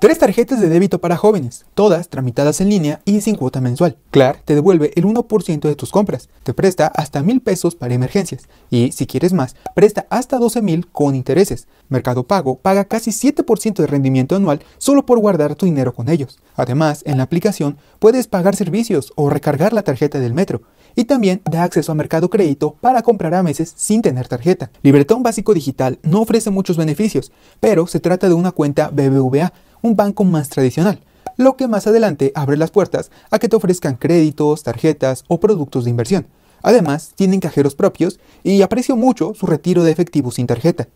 Tres tarjetas de débito para jóvenes, todas tramitadas en línea y sin cuota mensual. Clar te devuelve el 1% de tus compras, te presta hasta $1,000 pesos para emergencias y, si quieres más, presta hasta $12,000 con intereses. Mercado Pago paga casi 7% de rendimiento anual solo por guardar tu dinero con ellos. Además, en la aplicación puedes pagar servicios o recargar la tarjeta del metro y también da acceso a mercado crédito para comprar a meses sin tener tarjeta. Libretón Básico Digital no ofrece muchos beneficios, pero se trata de una cuenta BBVA un banco más tradicional, lo que más adelante abre las puertas a que te ofrezcan créditos, tarjetas o productos de inversión. Además, tienen cajeros propios y aprecio mucho su retiro de efectivo sin tarjeta.